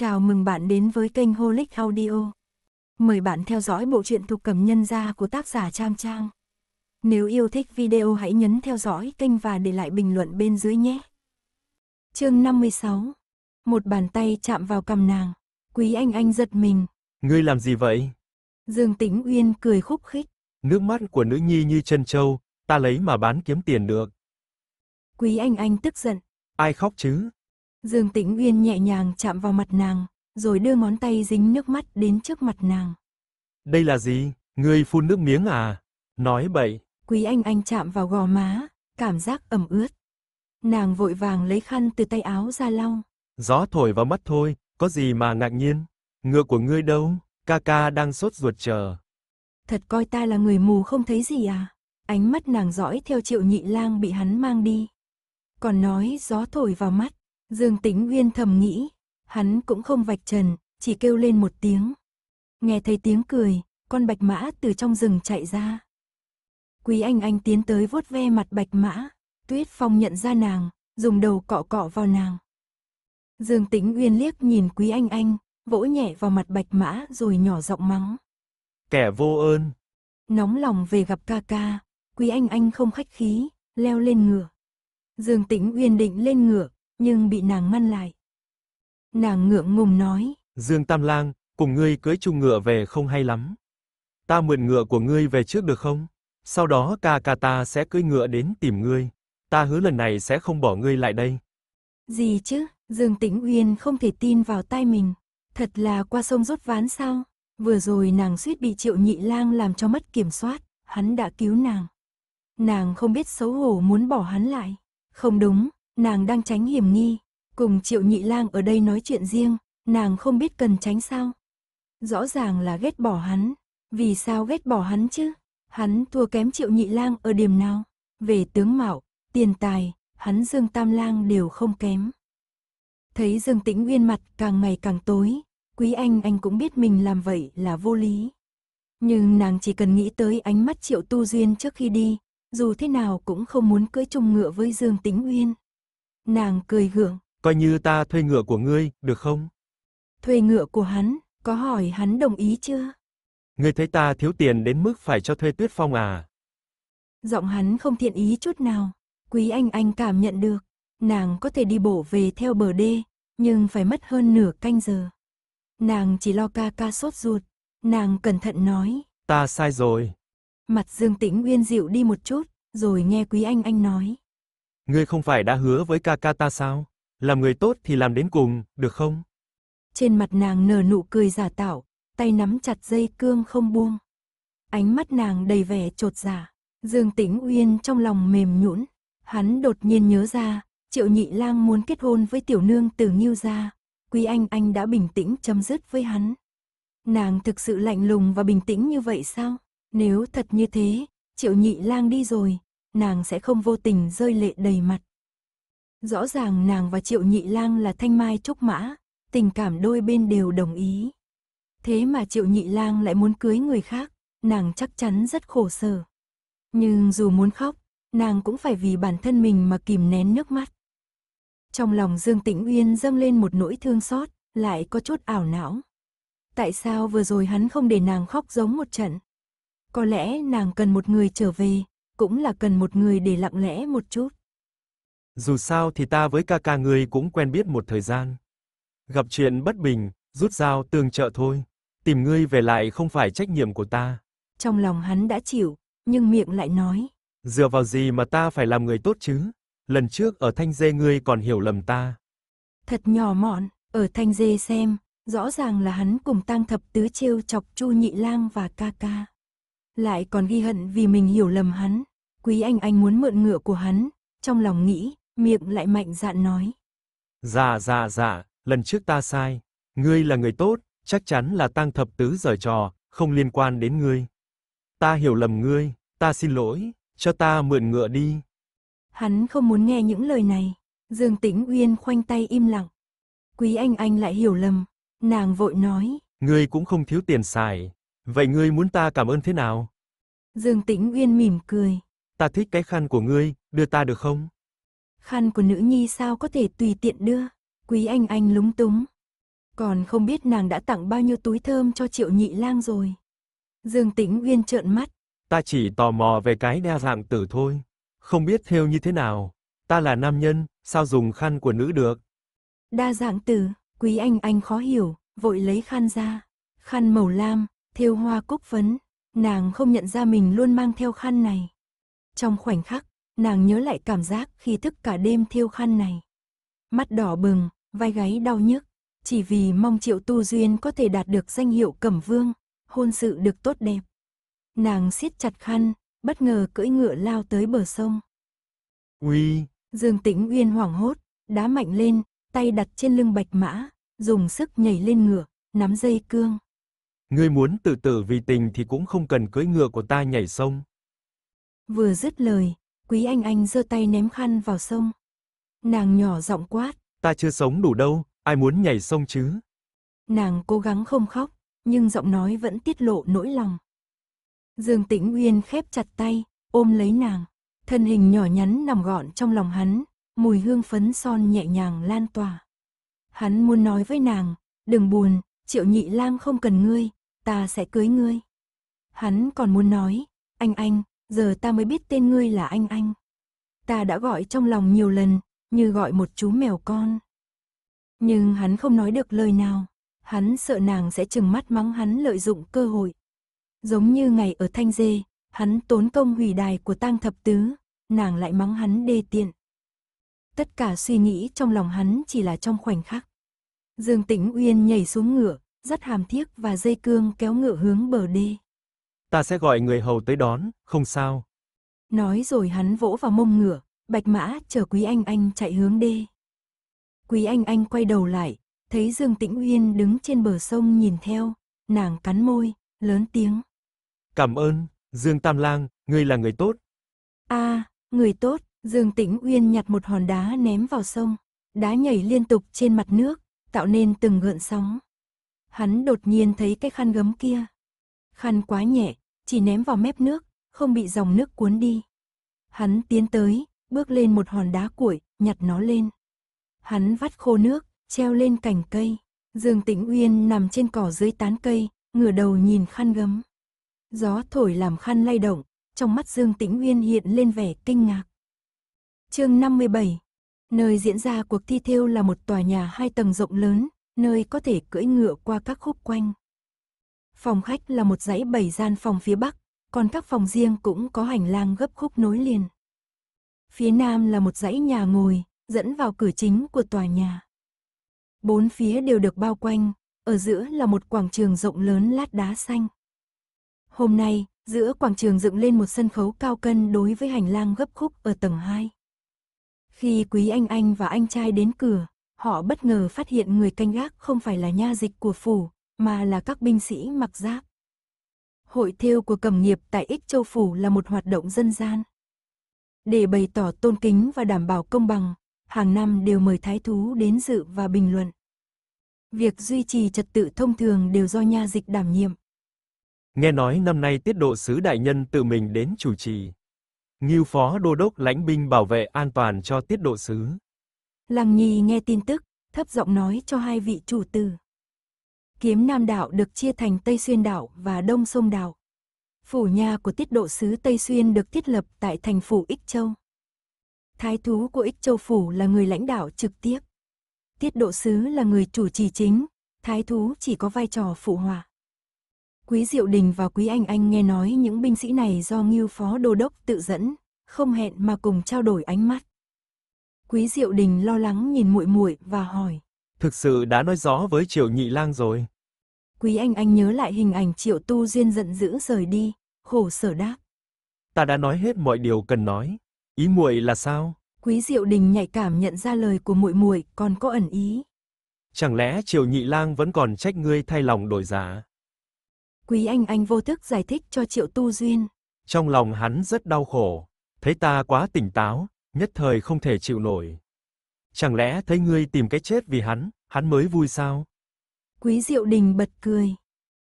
Chào mừng bạn đến với kênh Holic Audio. Mời bạn theo dõi bộ truyện thuộc cầm nhân gia của tác giả Trang Trang. Nếu yêu thích video hãy nhấn theo dõi kênh và để lại bình luận bên dưới nhé. Chương 56. Một bàn tay chạm vào cầm nàng, Quý Anh Anh giật mình. Ngươi làm gì vậy? Dương Tĩnh Uyên cười khúc khích. Nước mắt của nữ nhi như chân châu, ta lấy mà bán kiếm tiền được. Quý Anh Anh tức giận. Ai khóc chứ? Dương Tĩnh Uyên nhẹ nhàng chạm vào mặt nàng, rồi đưa ngón tay dính nước mắt đến trước mặt nàng. Đây là gì? Ngươi phun nước miếng à? Nói bậy. Quý Anh Anh chạm vào gò má, cảm giác ẩm ướt. Nàng vội vàng lấy khăn từ tay áo ra lau. Gió thổi vào mắt thôi, có gì mà ngạc nhiên? Ngựa của ngươi đâu? Ca ca đang sốt ruột chờ. Thật coi ta là người mù không thấy gì à? Ánh mắt nàng dõi theo triệu nhị lang bị hắn mang đi. Còn nói gió thổi vào mắt. Dương Tĩnh Uyên thầm nghĩ, hắn cũng không vạch trần, chỉ kêu lên một tiếng. Nghe thấy tiếng cười, con bạch mã từ trong rừng chạy ra. Quý Anh Anh tiến tới vuốt ve mặt bạch mã, Tuyết Phong nhận ra nàng, dùng đầu cọ cọ vào nàng. Dương Tĩnh Uyên liếc nhìn Quý Anh Anh, vỗ nhẹ vào mặt bạch mã rồi nhỏ giọng mắng. Kẻ vô ơn. Nóng lòng về gặp ca ca, Quý Anh Anh không khách khí, leo lên ngựa. Dương Tĩnh Uyên định lên ngựa, nhưng bị nàng ngăn lại. Nàng ngượng ngùng nói, Dương Tam Lang, cùng ngươi cưỡi chung ngựa về không hay lắm. Ta mượn ngựa của ngươi về trước được không? Sau đó ca ca ta sẽ cưỡi ngựa đến tìm ngươi. Ta hứa lần này sẽ không bỏ ngươi lại đây. Gì chứ, Dương Tĩnh Uyên không thể tin vào tai mình. Thật là qua sông rút ván sao? Vừa rồi nàng suýt bị triệu nhị lang làm cho mất kiểm soát, hắn đã cứu nàng. Nàng không biết xấu hổ muốn bỏ hắn lại. Không đúng, nàng đang tránh hiểm nghi, cùng triệu nhị lang ở đây nói chuyện riêng, nàng không biết cần tránh sao. Rõ ràng là ghét bỏ hắn, vì sao ghét bỏ hắn chứ? Hắn thua kém triệu nhị lang ở điểm nào? Về tướng mạo, tiền tài, hắn Dương Tam Lang đều không kém. Thấy Dương Tĩnh Uyên mặt càng ngày càng tối, Quý Anh anh cũng biết mình làm vậy là vô lý. Nhưng nàng chỉ cần nghĩ tới ánh mắt Triệu Tu Duyên trước khi đi, dù thế nào cũng không muốn cưỡi chung ngựa với Dương Tĩnh Uyên. Nàng cười gượng. Coi như ta thuê ngựa của ngươi, được không? Thuê ngựa của hắn, có hỏi hắn đồng ý chưa? Ngươi thấy ta thiếu tiền đến mức phải cho thuê tuyết phong à? Giọng hắn không thiện ý chút nào. Quý anh anh cảm nhận được, nàng có thể đi bộ về theo bờ đê, nhưng phải mất hơn nửa canh giờ. Nàng chỉ lo ca ca sốt ruột, nàng cẩn thận nói. Ta sai rồi. Mặt Dương Tĩnh Uyên dịu đi một chút, rồi nghe Quý Anh Anh nói. Ngươi không phải đã hứa với ca ca ta sao? Làm người tốt thì làm đến cùng, được không? Trên mặt nàng nở nụ cười giả tạo, tay nắm chặt dây cương không buông. Ánh mắt nàng đầy vẻ trột giả. Dạ, Dương Tĩnh Uyên trong lòng mềm nhũn, hắn đột nhiên nhớ ra, Triệu Nhị Lang muốn kết hôn với tiểu nương Từ Ngưu gia, Quý Anh anh đã bình tĩnh chấm dứt với hắn. Nàng thực sự lạnh lùng và bình tĩnh như vậy sao? Nếu thật như thế, Triệu Nhị Lang đi rồi, nàng sẽ không vô tình rơi lệ đầy mặt. Rõ ràng nàng và Triệu Nhị Lang là thanh mai trúc mã, tình cảm đôi bên đều đồng ý. Thế mà Triệu Nhị Lang lại muốn cưới người khác, nàng chắc chắn rất khổ sở. Nhưng dù muốn khóc, nàng cũng phải vì bản thân mình mà kìm nén nước mắt. Trong lòng Dương Tĩnh Uyên dâng lên một nỗi thương xót, lại có chút ảo não. Tại sao vừa rồi hắn không để nàng khóc giống một trận? Có lẽ nàng cần một người trở về, cũng là cần một người để lặng lẽ một chút. Dù sao thì ta với ca ca ngươi cũng quen biết một thời gian. Gặp chuyện bất bình, rút dao tương trợ thôi, tìm ngươi về lại không phải trách nhiệm của ta. Trong lòng hắn đã chịu, nhưng miệng lại nói. Dựa vào gì mà ta phải làm người tốt chứ? Lần trước ở Thanh Dê ngươi còn hiểu lầm ta. Thật nhỏ mọn, ở Thanh Dê xem, rõ ràng là hắn cùng Tang Thập Tứ trêu chọc Chu Nhị Lang và ca ca. Lại còn ghi hận vì mình hiểu lầm hắn. Quý anh anh muốn mượn ngựa của hắn, trong lòng nghĩ, miệng lại mạnh dạn nói. Dạ dạ dạ, lần trước ta sai, ngươi là người tốt, chắc chắn là tang thập tứ giở trò, không liên quan đến ngươi. Ta hiểu lầm ngươi, ta xin lỗi, cho ta mượn ngựa đi. Hắn không muốn nghe những lời này, Dương Tĩnh Uyên khoanh tay im lặng. Quý anh anh lại hiểu lầm, nàng vội nói. Ngươi cũng không thiếu tiền xài, vậy ngươi muốn ta cảm ơn thế nào? Dương Tĩnh Uyên mỉm cười, Ta thích cái khăn của ngươi, đưa ta được không? Khăn của nữ nhi sao có thể tùy tiện đưa? Quý anh anh lúng túng. Còn không biết nàng đã tặng bao nhiêu túi thơm cho triệu nhị lang rồi. Dương Tĩnh Uyên trợn mắt. Ta chỉ tò mò về cái đa dạng tử thôi. Không biết theo như thế nào. Ta là nam nhân, sao dùng khăn của nữ được? Đa dạng tử, quý anh anh khó hiểu, vội lấy khăn ra. Khăn màu lam, theo hoa cúc phấn. Nàng không nhận ra mình luôn mang theo khăn này. Trong khoảnh khắc, nàng nhớ lại cảm giác khi thức cả đêm thiêu khăn này. Mắt đỏ bừng, vai gáy đau nhức, chỉ vì mong Triệu Tu Duyên có thể đạt được danh hiệu Cẩm Vương, hôn sự được tốt đẹp. Nàng siết chặt khăn, bất ngờ cưỡi ngựa lao tới bờ sông. Uy! Dương Tĩnh Uyên hoảng hốt, đá mạnh lên, tay đặt trên lưng bạch mã, dùng sức nhảy lên ngựa, nắm dây cương. Ngươi muốn tự tử vì tình thì cũng không cần cưỡi ngựa của ta nhảy sông. Vừa dứt lời, Quý Anh Anh giơ tay ném khăn vào sông. Nàng nhỏ giọng quát. Ta chưa sống đủ đâu, ai muốn nhảy sông chứ? Nàng cố gắng không khóc, nhưng giọng nói vẫn tiết lộ nỗi lòng. Dương Tĩnh Uyên khép chặt tay, ôm lấy nàng. Thân hình nhỏ nhắn nằm gọn trong lòng hắn, mùi hương phấn son nhẹ nhàng lan tỏa. Hắn muốn nói với nàng, đừng buồn, triệu nhị lam không cần ngươi, ta sẽ cưới ngươi. Hắn còn muốn nói, anh anh, giờ ta mới biết tên ngươi là anh anh. Ta đã gọi trong lòng nhiều lần, như gọi một chú mèo con. Nhưng hắn không nói được lời nào, hắn sợ nàng sẽ chừng mắt mắng hắn lợi dụng cơ hội. Giống như ngày ở Thanh Dê, hắn tốn công hủy đài của tang thập tứ, nàng lại mắng hắn đê tiện. Tất cả suy nghĩ trong lòng hắn chỉ là trong khoảnh khắc. Dương Tĩnh Uyên nhảy xuống ngựa, rất hàm thiếc và dây cương kéo ngựa hướng bờ đê ta sẽ gọi người hầu tới đón, không sao. Nói rồi hắn vỗ vào mông ngựa, bạch mã chờ quý anh anh chạy hướng đê. Quý anh anh quay đầu lại, thấy Dương Tĩnh Uyên đứng trên bờ sông nhìn theo, nàng cắn môi, lớn tiếng. Cảm ơn, Dương Tam Lang, ngươi là người tốt. a à, người tốt, Dương Tĩnh Uyên nhặt một hòn đá ném vào sông, đá nhảy liên tục trên mặt nước, tạo nên từng gợn sóng. Hắn đột nhiên thấy cái khăn gấm kia. Khăn quá nhẹ, chỉ ném vào mép nước, không bị dòng nước cuốn đi. Hắn tiến tới, bước lên một hòn đá cuội, nhặt nó lên. Hắn vắt khô nước, treo lên cành cây. Dương Tĩnh Uyên nằm trên cỏ dưới tán cây, ngửa đầu nhìn khăn gấm. Gió thổi làm khăn lay động, trong mắt Dương Tĩnh Uyên hiện lên vẻ kinh ngạc. Chương 57. Nơi diễn ra cuộc thi thêu là một tòa nhà hai tầng rộng lớn, nơi có thể cưỡi ngựa qua các khúc quanh. Phòng khách là một dãy bảy gian phòng phía bắc, còn các phòng riêng cũng có hành lang gấp khúc nối liền. Phía nam là một dãy nhà ngồi, dẫn vào cửa chính của tòa nhà. Bốn phía đều được bao quanh, ở giữa là một quảng trường rộng lớn lát đá xanh. Hôm nay, giữa quảng trường dựng lên một sân khấu cao cân đối với hành lang gấp khúc ở tầng 2. Khi Quý Anh Anh và anh trai đến cửa, họ bất ngờ phát hiện người canh gác không phải là nha dịch của phủ, mà là các binh sĩ mặc giáp. Hội thiêu của cầm nghiệp tại Ích Châu Phủ là một hoạt động dân gian. Để bày tỏ tôn kính và đảm bảo công bằng, hàng năm đều mời thái thú đến dự và bình luận. Việc duy trì trật tự thông thường đều do nha dịch đảm nhiệm. Nghe nói năm nay tiết độ sứ đại nhân tự mình đến chủ trì. Ngưu phó đô đốc lãnh binh bảo vệ an toàn cho tiết độ sứ. Lăng Nhi nghe tin tức, thấp giọng nói cho hai vị chủ tử. Kiếm Nam đạo được chia thành Tây Xuyên đạo và Đông Sông đạo. Phủ nhà của tiết độ sứ Tây Xuyên được thiết lập tại thành phủ Ích Châu. Thái thú của Ích Châu Phủ là người lãnh đạo trực tiếp. Tiết độ sứ là người chủ trì chính, thái thú chỉ có vai trò phụ hòa Quý Diệu Đình và Quý Anh Anh nghe nói những binh sĩ này do Ngưu Phó Đô Đốc tự dẫn, không hẹn mà cùng trao đổi ánh mắt. Quý Diệu Đình lo lắng nhìn muội muội và hỏi. Thực sự đã nói rõ với triệu Nhị Lang rồi. Quý anh anh nhớ lại hình ảnh triệu tu duyên giận dữ rời đi, khổ sở đáp. Ta đã nói hết mọi điều cần nói, ý muội là sao? Quý Diệu Đình nhạy cảm nhận ra lời của muội muội còn có ẩn ý. Chẳng lẽ triệu Nhị Lang vẫn còn trách ngươi thay lòng đổi dạ? Quý Anh Anh vô thức giải thích cho Triệu Tu Duyên. Trong lòng hắn rất đau khổ, thấy ta quá tỉnh táo, nhất thời không thể chịu nổi. Chẳng lẽ thấy ngươi tìm cái chết vì hắn, hắn mới vui sao? Quý Diệu Đình bật cười.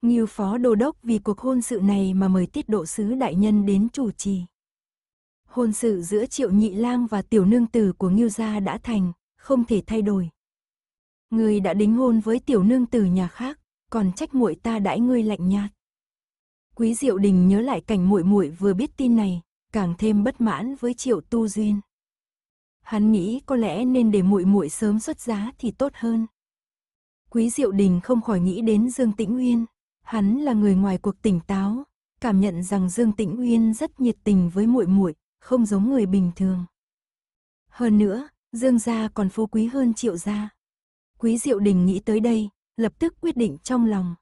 Nhiều phó đô đốc vì cuộc hôn sự này mà mời tiết độ sứ đại nhân đến chủ trì. Hôn sự giữa triệu nhị lang và tiểu nương tử của Ngưu gia đã thành, không thể thay đổi. Người đã đính hôn với tiểu nương tử nhà khác, còn trách muội ta đãi ngươi lạnh nhạt. Quý Diệu Đình nhớ lại cảnh muội muội vừa biết tin này, càng thêm bất mãn với Triệu Tu Duyên. Hắn nghĩ có lẽ nên để muội muội sớm xuất giá thì tốt hơn, Quý Diệu Đình không khỏi nghĩ đến Dương Tĩnh Uyên. Hắn là người ngoài cuộc tỉnh táo, cảm nhận rằng Dương Tĩnh Uyên rất nhiệt tình với muội muội, không giống người bình thường. Hơn nữa, Dương gia còn phú quý hơn Triệu gia. Quý Diệu Đình nghĩ tới đây, lập tức quyết định trong lòng.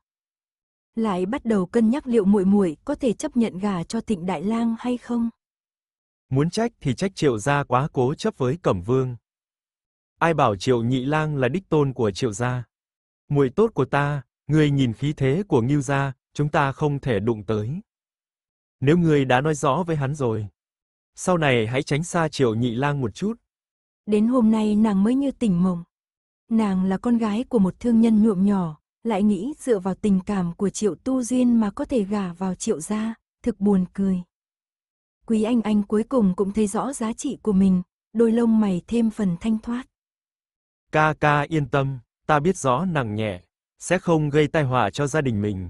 Lại bắt đầu cân nhắc liệu muội muội có thể chấp nhận gả cho Thịnh Đại Lang hay không. Muốn trách thì trách Triệu gia quá cố chấp với Cẩm Vương. Ai bảo Triệu Nhị Lang là đích tôn của Triệu gia? muội tốt của ta, ngươi nhìn khí thế của Ngưu gia, chúng ta không thể đụng tới. Nếu ngươi đã nói rõ với hắn rồi, sau này hãy tránh xa Triệu Nhị Lang một chút. Đến hôm nay nàng mới như tỉnh mộng. Nàng là con gái của một thương nhân nhuộm nhỏ, lại nghĩ dựa vào tình cảm của Triệu Tu Duyên mà có thể gả vào Triệu gia, thực buồn cười. Quý Anh Anh cuối cùng cũng thấy rõ giá trị của mình, đôi lông mày thêm phần thanh thoát. Ca ca yên tâm, ta biết rõ nặng nhẹ, sẽ không gây tai họa cho gia đình mình.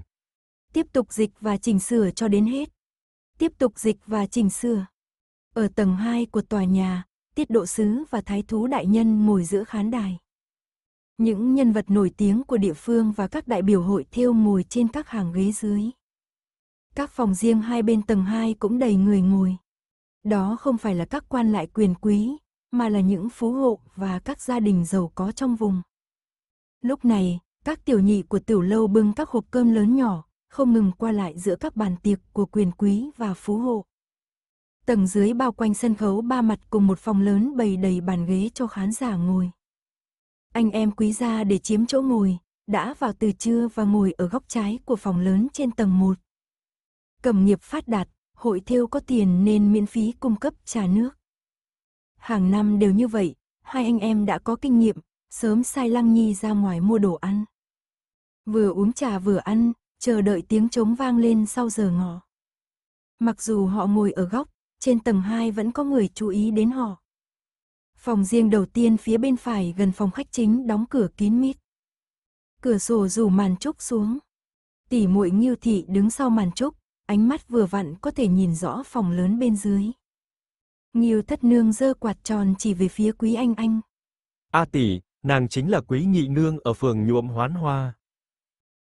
Tiếp tục dịch và chỉnh sửa cho đến hết. Tiếp tục dịch và chỉnh sửa. Ở tầng 2 của tòa nhà, tiết độ sứ và thái thú đại nhân ngồi giữa khán đài. Những nhân vật nổi tiếng của địa phương và các đại biểu hội thiêu ngồi trên các hàng ghế dưới. Các phòng riêng hai bên tầng 2 cũng đầy người ngồi. Đó không phải là các quan lại quyền quý, mà là những phú hộ và các gia đình giàu có trong vùng. Lúc này, các tiểu nhị của tiểu lâu bưng các hộp cơm lớn nhỏ, không ngừng qua lại giữa các bàn tiệc của quyền quý và phú hộ. Tầng dưới bao quanh sân khấu ba mặt cùng một phòng lớn bày đầy bàn ghế cho khán giả ngồi. Anh em quý gia để chiếm chỗ ngồi, đã vào từ trưa và ngồi ở góc trái của phòng lớn trên tầng 1. Cầm nghiệp phát đạt, hội thiêu có tiền nên miễn phí cung cấp trà nước. Hàng năm đều như vậy, hai anh em đã có kinh nghiệm, sớm sai Lăng Nhi ra ngoài mua đồ ăn. Vừa uống trà vừa ăn, chờ đợi tiếng trống vang lên sau giờ ngọ. Mặc dù họ ngồi ở góc, trên tầng 2 vẫn có người chú ý đến họ. Phòng riêng đầu tiên phía bên phải gần phòng khách chính đóng cửa kín mít. Cửa sổ rủ màn trúc xuống. Tỷ muội Ngưu thị đứng sau màn trúc, ánh mắt vừa vặn có thể nhìn rõ phòng lớn bên dưới. Ngưu Thất Nương giơ quạt tròn chỉ về phía Quý Anh Anh. "A tỷ, Nàng chính là quý nhị nương ở phường nhuộm hoán hoa.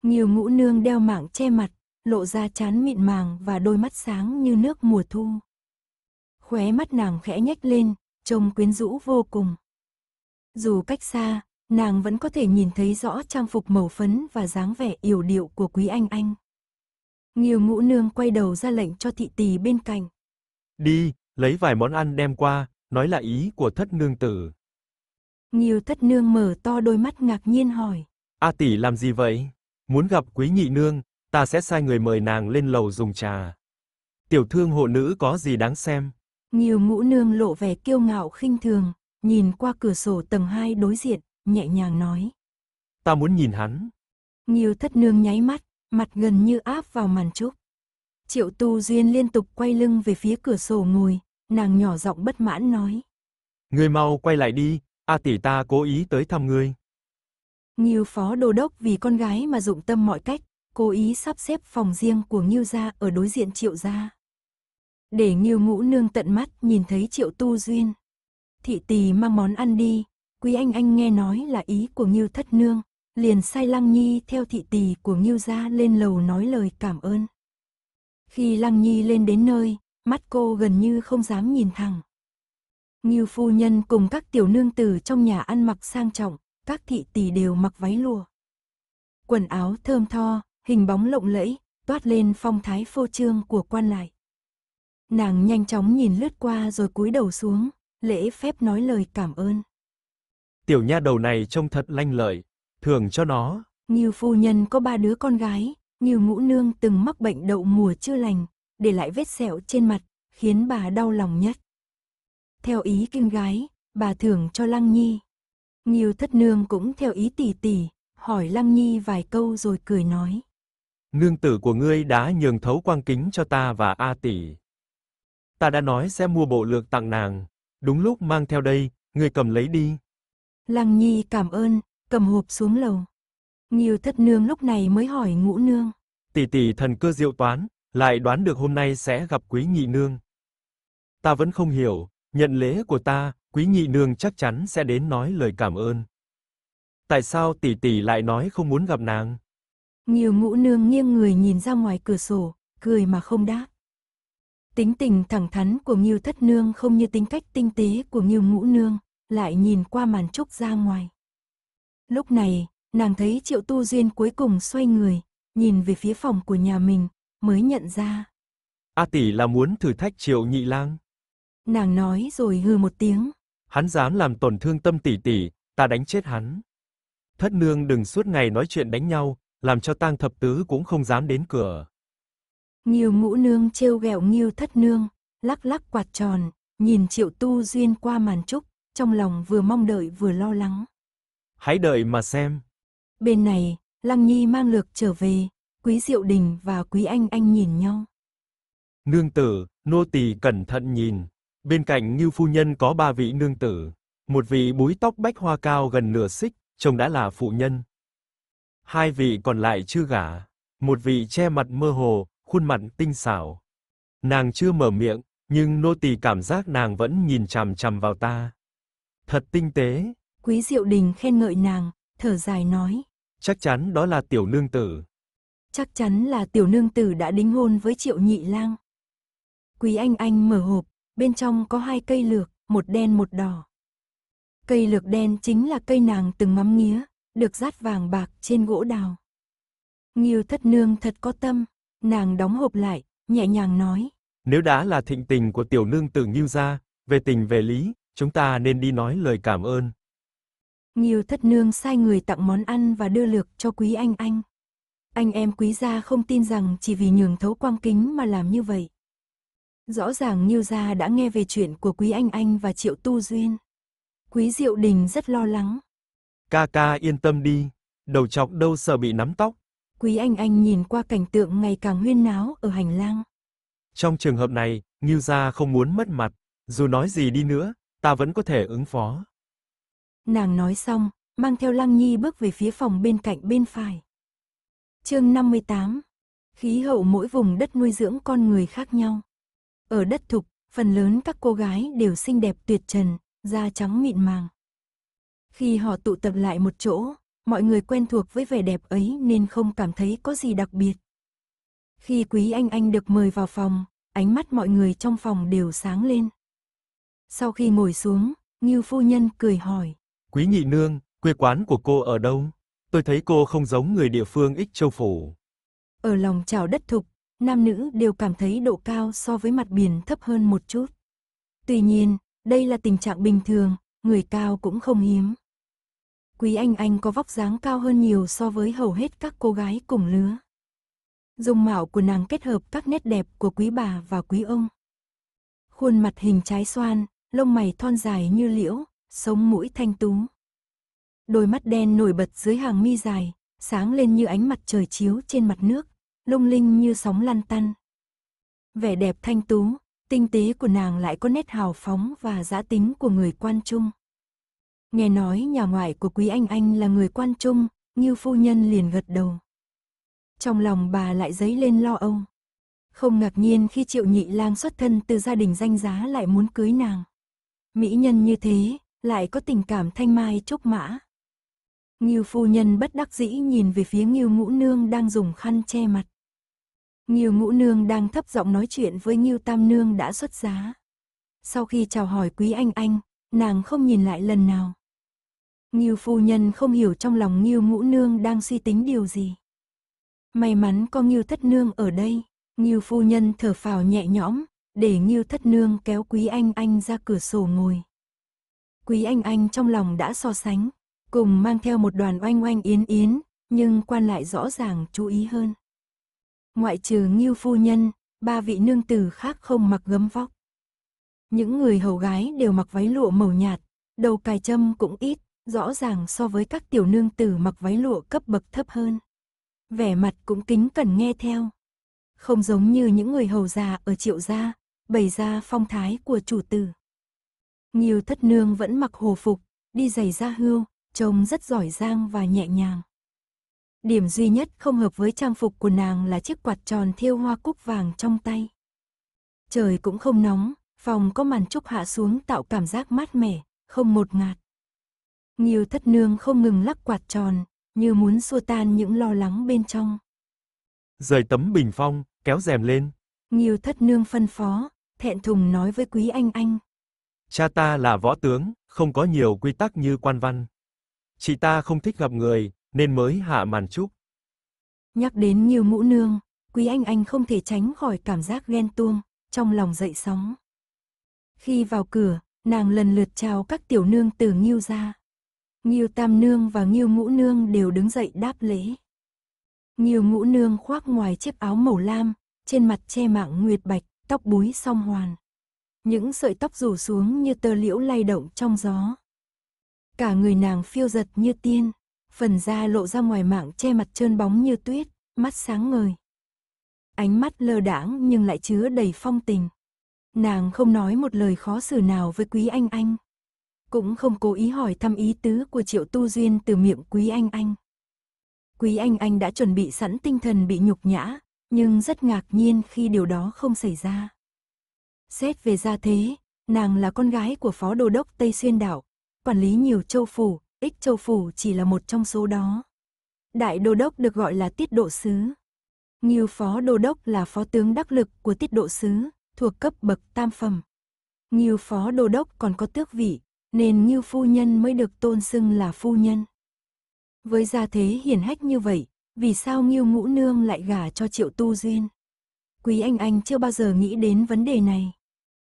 Nhiều ngũ nương đeo mạng che mặt, lộ ra chán mịn màng và đôi mắt sáng như nước mùa thu. Khóe mắt nàng khẽ nhếch lên, trông quyến rũ vô cùng. Dù cách xa, nàng vẫn có thể nhìn thấy rõ trang phục màu phấn và dáng vẻ yểu điệu của quý anh anh. Nhiều ngũ nương quay đầu ra lệnh cho thị tỳ bên cạnh. Đi, lấy vài món ăn đem qua, nói là ý của thất nương tử. Nhiều thất nương mở to đôi mắt ngạc nhiên hỏi. A tỷ làm gì vậy? Muốn gặp quý nhị nương, ta sẽ sai người mời nàng lên lầu dùng trà. Tiểu thương hộ nữ có gì đáng xem? Nhiều ngũ nương lộ vẻ kiêu ngạo khinh thường, nhìn qua cửa sổ tầng 2 đối diện, nhẹ nhàng nói. Ta muốn nhìn hắn. Nhiều thất nương nháy mắt, mặt gần như áp vào màn trúc. Triệu tu duyên liên tục quay lưng về phía cửa sổ ngồi, nàng nhỏ giọng bất mãn nói. Người mau quay lại đi, A tỷ ta cố ý tới thăm ngươi. Nhiều phó đô đốc vì con gái mà dụng tâm mọi cách, cố ý sắp xếp phòng riêng của Ngưu gia ở đối diện Triệu gia. Để Ngưu Ngũ nương tận mắt nhìn thấy Triệu Tu Duyên. Thị tỳ mang món ăn đi, Quý anh anh nghe nói là ý của Ngưu Thất nương, liền sai Lăng Nhi theo thị tỳ của Ngưu gia lên lầu nói lời cảm ơn. Khi Lăng Nhi lên đến nơi, mắt cô gần như không dám nhìn thẳng. Ngưu phu nhân cùng các tiểu nương tử trong nhà ăn mặc sang trọng, các thị tỷ đều mặc váy lụa. Quần áo thơm tho, hình bóng lộng lẫy, toát lên phong thái phô trương của quan lại. Nàng nhanh chóng nhìn lướt qua rồi cúi đầu xuống, lễ phép nói lời cảm ơn. Tiểu nha đầu này trông thật lanh lợi, thường cho nó. Ngưu phu nhân có ba đứa con gái, Ngưu ngũ nương từng mắc bệnh đậu mùa chưa lành, để lại vết sẹo trên mặt, khiến bà đau lòng nhất theo ý kinh gái, bà thưởng cho Lăng Nhi. Nghiêu thất nương cũng theo ý tỷ tỷ, hỏi Lăng Nhi vài câu rồi cười nói. Nương tử của ngươi đã nhường thấu quang kính cho ta và A tỷ. Ta đã nói sẽ mua bộ lược tặng nàng, đúng lúc mang theo đây, ngươi cầm lấy đi. Lăng Nhi cảm ơn, cầm hộp xuống lầu. Nghiêu thất nương lúc này mới hỏi ngũ nương. Tỷ tỷ thần cơ diệu toán, lại đoán được hôm nay sẽ gặp quý nhị nương. Ta vẫn không hiểu, Nhận lễ của ta, quý nhị nương chắc chắn sẽ đến nói lời cảm ơn. Tại sao tỷ tỷ lại nói không muốn gặp nàng? Nhiều ngũ nương nghiêng người nhìn ra ngoài cửa sổ, cười mà không đáp. Tính tình thẳng thắn của Ngưu Thất Nương không như tính cách tinh tế của Ngưu Ngũ Nương, lại nhìn qua màn trúc ra ngoài. Lúc này, nàng thấy Triệu Tu Duyên cuối cùng xoay người, nhìn về phía phòng của nhà mình, mới nhận ra. A tỷ là muốn thử thách Triệu Nhị Lang. Nàng nói rồi hừ một tiếng. Hắn dám làm tổn thương tâm tỷ tỷ, ta đánh chết hắn. Thất nương đừng suốt ngày nói chuyện đánh nhau, làm cho tang thập tứ cũng không dám đến cửa. Nhiều ngũ nương trêu ghẹo nghiêu thất nương, lắc lắc quạt tròn, nhìn triệu tu duyên qua màn trúc, trong lòng vừa mong đợi vừa lo lắng. Hãy đợi mà xem. Bên này, Lăng Nhi mang lược trở về, Quý Diệu Đình và Quý Anh Anh nhìn nhau. Nương tử, nô tỳ cẩn thận nhìn. Bên cạnh Ngưu phu nhân có ba vị nương tử, một vị búi tóc bách hoa cao gần nửa xích, chồng đã là phụ nhân. Hai vị còn lại chưa gả, một vị che mặt mơ hồ, khuôn mặt tinh xảo. Nàng chưa mở miệng, nhưng nô tỳ cảm giác nàng vẫn nhìn chằm chằm vào ta. Thật tinh tế. Quý Diệu Đình khen ngợi nàng, thở dài nói: "Chắc chắn đó là tiểu nương tử." Chắc chắn là tiểu nương tử đã đính hôn với Triệu Nhị Lang. Quý Anh Anh mở hộp, bên trong có hai cây lược, một đen một đỏ. Cây lược đen chính là cây nàng từng ngắm nghía, được rát vàng bạc trên gỗ đào. Nghiêu thất nương thật có tâm, nàng đóng hộp lại, nhẹ nhàng nói. Nếu đã là thịnh tình của tiểu nương tử Nghiêu ra, về tình về lý, chúng ta nên đi nói lời cảm ơn. Nghiêu thất nương sai người tặng món ăn và đưa lược cho quý anh anh. Anh em quý gia không tin rằng chỉ vì nhường thấu quang kính mà làm như vậy. Rõ ràng Nhiêu Gia đã nghe về chuyện của Quý Anh Anh và Triệu Tu Duyên. Quý Diệu Đình rất lo lắng. Ca ca yên tâm đi, đầu chọc đâu sợ bị nắm tóc. Quý Anh Anh nhìn qua cảnh tượng ngày càng huyên náo ở hành lang. Trong trường hợp này, Nhiêu Gia không muốn mất mặt, dù nói gì đi nữa, ta vẫn có thể ứng phó. Nàng nói xong, mang theo Lăng Nhi bước về phía phòng bên cạnh bên phải. Chương 58 Khí hậu mỗi vùng đất nuôi dưỡng con người khác nhau. Ở đất thục, phần lớn các cô gái đều xinh đẹp tuyệt trần, da trắng mịn màng. Khi họ tụ tập lại một chỗ, mọi người quen thuộc với vẻ đẹp ấy nên không cảm thấy có gì đặc biệt. Khi Quý Anh Anh được mời vào phòng, ánh mắt mọi người trong phòng đều sáng lên. Sau khi ngồi xuống, Ngưu phu nhân cười hỏi. Quý nhị nương, quê quán của cô ở đâu? Tôi thấy cô không giống người địa phương ích châu phủ. Ở lòng chào đất thục, nam nữ đều cảm thấy độ cao so với mặt biển thấp hơn một chút. Tuy nhiên, đây là tình trạng bình thường, người cao cũng không hiếm. Quý Anh Anh có vóc dáng cao hơn nhiều so với hầu hết các cô gái cùng lứa. Dung mạo của nàng kết hợp các nét đẹp của quý bà và quý ông. Khuôn mặt hình trái xoan, lông mày thon dài như liễu, sống mũi thanh tú. Đôi mắt đen nổi bật dưới hàng mi dài, sáng lên như ánh mặt trời chiếu trên mặt nước, lung linh như sóng lăn tăn. Vẻ đẹp thanh tú, tinh tế của nàng lại có nét hào phóng và giã tính của người quan trung. Nghe nói nhà ngoại của Quý Anh Anh là người quan trung, như phu nhân liền gật đầu. Trong lòng bà lại dấy lên lo âu. Không ngạc nhiên khi triệu nhị lang xuất thân từ gia đình danh giá lại muốn cưới nàng. Mỹ nhân như thế, lại có tình cảm thanh mai trúc mã. Nghiêu phu nhân bất đắc dĩ nhìn về phía Nghiêu ngũ nương đang dùng khăn che mặt. Nghiêu ngũ nương đang thấp giọng nói chuyện với Nghiêu tam nương đã xuất giá. Sau khi chào hỏi quý anh anh, nàng không nhìn lại lần nào. Nghiêu phu nhân không hiểu trong lòng Nghiêu ngũ nương đang suy tính điều gì. May mắn có Nghiêu thất nương ở đây, Nghiêu phu nhân thở phào nhẹ nhõm, để Nghiêu thất nương kéo quý anh anh ra cửa sổ ngồi. Quý anh anh trong lòng đã so sánh, cùng mang theo một đoàn oanh oanh yến yến, nhưng quan lại rõ ràng chú ý hơn. Ngoại trừ Ngưu phu nhân, ba vị nương tử khác không mặc gấm vóc. Những người hầu gái đều mặc váy lụa màu nhạt, đầu cài châm cũng ít, rõ ràng so với các tiểu nương tử mặc váy lụa cấp bậc thấp hơn. Vẻ mặt cũng kính cẩn nghe theo. Không giống như những người hầu già ở triệu gia, bày ra phong thái của chủ tử. Nhiều thất nương vẫn mặc hồ phục, đi giày da hươu, trông rất giỏi giang và nhẹ nhàng. Điểm duy nhất không hợp với trang phục của nàng là chiếc quạt tròn thiêu hoa cúc vàng trong tay. Trời cũng không nóng, phòng có màn trúc hạ xuống tạo cảm giác mát mẻ, không một ngạt. Nhiều thất nương không ngừng lắc quạt tròn, như muốn xua tan những lo lắng bên trong. Rời tấm bình phong, kéo rèm lên. Nhiều thất nương phân phó, thẹn thùng nói với quý anh anh. Cha ta là võ tướng, không có nhiều quy tắc như quan văn. Chị ta không thích gặp người, nên mới hạ màn trúc. Nhắc đến nhiều mũ nương, Quý Anh Anh không thể tránh khỏi cảm giác ghen tuông, trong lòng dậy sóng. Khi vào cửa, nàng lần lượt chào các tiểu nương từ Nghiêu ra. Nghiêu Tam Nương và Nghiêu mũ Nương đều đứng dậy đáp lễ. Nghiêu mũ Nương khoác ngoài chiếc áo màu lam, trên mặt che mạng nguyệt bạch, tóc búi song hoàn. Những sợi tóc rủ xuống như tơ liễu lay động trong gió. Cả người nàng phiêu giật như tiên, phần da lộ ra ngoài mạng che mặt trơn bóng như tuyết, mắt sáng ngời. Ánh mắt lơ đãng nhưng lại chứa đầy phong tình. Nàng không nói một lời khó xử nào với Quý Anh Anh. Cũng không cố ý hỏi thăm ý tứ của Triệu Tu Duyên từ miệng Quý Anh Anh. Quý Anh Anh đã chuẩn bị sẵn tinh thần bị nhục nhã, nhưng rất ngạc nhiên khi điều đó không xảy ra. Xét về gia thế, nàng là con gái của phó đô đốc Tây Xuyên Đảo, quản lý nhiều châu phủ, Ích Châu Phủ chỉ là một trong số đó. Đại Đô Đốc được gọi là tiết độ sứ. như Phó Đô Đốc là phó tướng đắc lực của tiết độ sứ, thuộc cấp bậc tam phẩm. Như Phó Đô Đốc còn có tước vị, nên như Phu Nhân mới được tôn xưng là Phu Nhân. Với gia thế hiển hách như vậy, vì sao Nghiêu Ngũ Nương lại gả cho Triệu Tu Duyên? Quý Anh Anh chưa bao giờ nghĩ đến vấn đề này.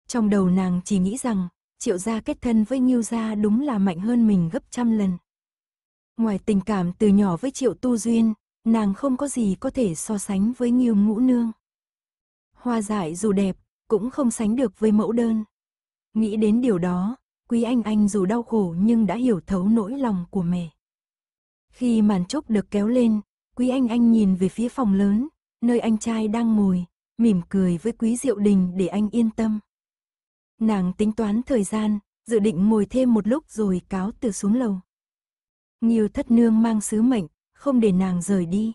Trong đầu nàng chỉ nghĩ rằng triệu gia kết thân với Nghiêu gia đúng là mạnh hơn mình gấp trăm lần. Ngoài tình cảm từ nhỏ với triệu tu duyên, nàng không có gì có thể so sánh với Nghiêu ngũ nương. Hoa dại dù đẹp, cũng không sánh được với mẫu đơn. Nghĩ đến điều đó, Quý Anh Anh dù đau khổ nhưng đã hiểu thấu nỗi lòng của mẹ. Khi màn chốt được kéo lên, Quý Anh Anh nhìn về phía phòng lớn, nơi anh trai đang ngồi, mỉm cười với Quý Diệu Đình để anh yên tâm. Nàng tính toán thời gian, dự định ngồi thêm một lúc rồi cáo từ xuống lầu. Nhiều thất nương mang sứ mệnh, không để nàng rời đi.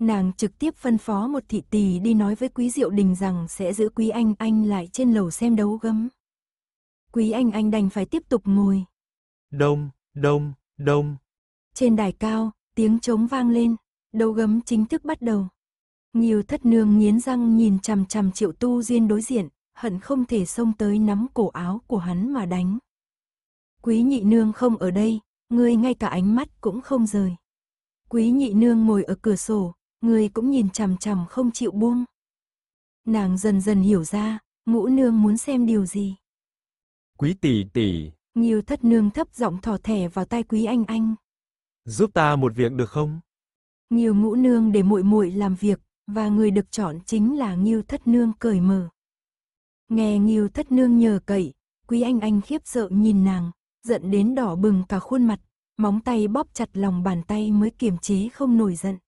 Nàng trực tiếp phân phó một thị tỳ đi nói với quý diệu đình rằng sẽ giữ quý anh anh lại trên lầu xem đấu gấm. Quý anh anh đành phải tiếp tục ngồi. Đông, đông, đông. Trên đài cao, tiếng trống vang lên, đấu gấm chính thức bắt đầu. Nhiều thất nương nghiến răng nhìn chằm chằm triệu tu duyên đối diện, hận không thể xông tới nắm cổ áo của hắn mà đánh. Quý nhị nương không ở đây, ngươi ngay cả ánh mắt cũng không rời. Quý nhị nương ngồi ở cửa sổ, ngươi cũng nhìn chằm chằm không chịu buông. Nàng dần dần hiểu ra, ngũ nương muốn xem điều gì. Quý tỷ tỷ. Nhiều thất nương thấp giọng thỏ thẻ vào tai quý anh anh. Giúp ta một việc được không? Nhiều ngũ nương để muội muội làm việc, và người được chọn chính là Nghiêu Thất Nương cởi mở. Nghe Nghiêu Thất Nương nhờ cậy, Quý Anh Anh khiếp sợ nhìn nàng, giận đến đỏ bừng cả khuôn mặt, móng tay bóp chặt lòng bàn tay mới kiềm chế không nổi giận.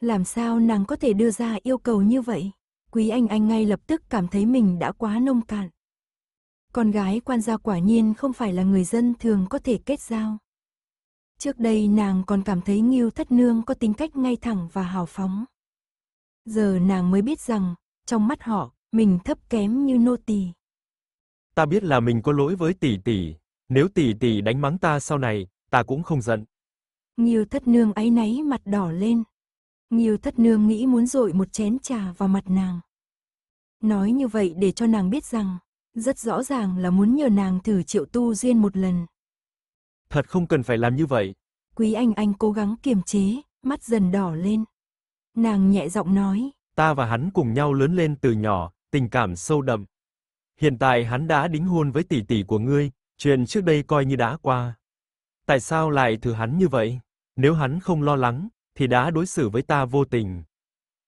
Làm sao nàng có thể đưa ra yêu cầu như vậy? Quý Anh Anh ngay lập tức cảm thấy mình đã quá nông cạn. Con gái quan gia quả nhiên không phải là người dân thường có thể kết giao. Trước đây nàng còn cảm thấy Nghiêu Thất Nương có tính cách ngay thẳng và hào phóng. Giờ nàng mới biết rằng, trong mắt họ mình thấp kém như nô tỳ. Ta biết là mình có lỗi với tỷ tỷ, nếu tỷ tỷ đánh mắng ta sau này, ta cũng không giận. Nhiều thất nương ấy nấy mặt đỏ lên. Nhiều thất nương nghĩ muốn dội một chén trà vào mặt nàng. Nói như vậy để cho nàng biết rằng, rất rõ ràng là muốn nhờ nàng thử triệu tu duyên một lần. Thật không cần phải làm như vậy. Quý anh anh cố gắng kiềm chế, mắt dần đỏ lên. Nàng nhẹ giọng nói. Ta và hắn cùng nhau lớn lên từ nhỏ, tình cảm sâu đậm. Hiện tại hắn đã đính hôn với tỷ tỷ của ngươi, chuyện trước đây coi như đã qua. Tại sao lại thử hắn như vậy? Nếu hắn không lo lắng thì đã đối xử với ta vô tình.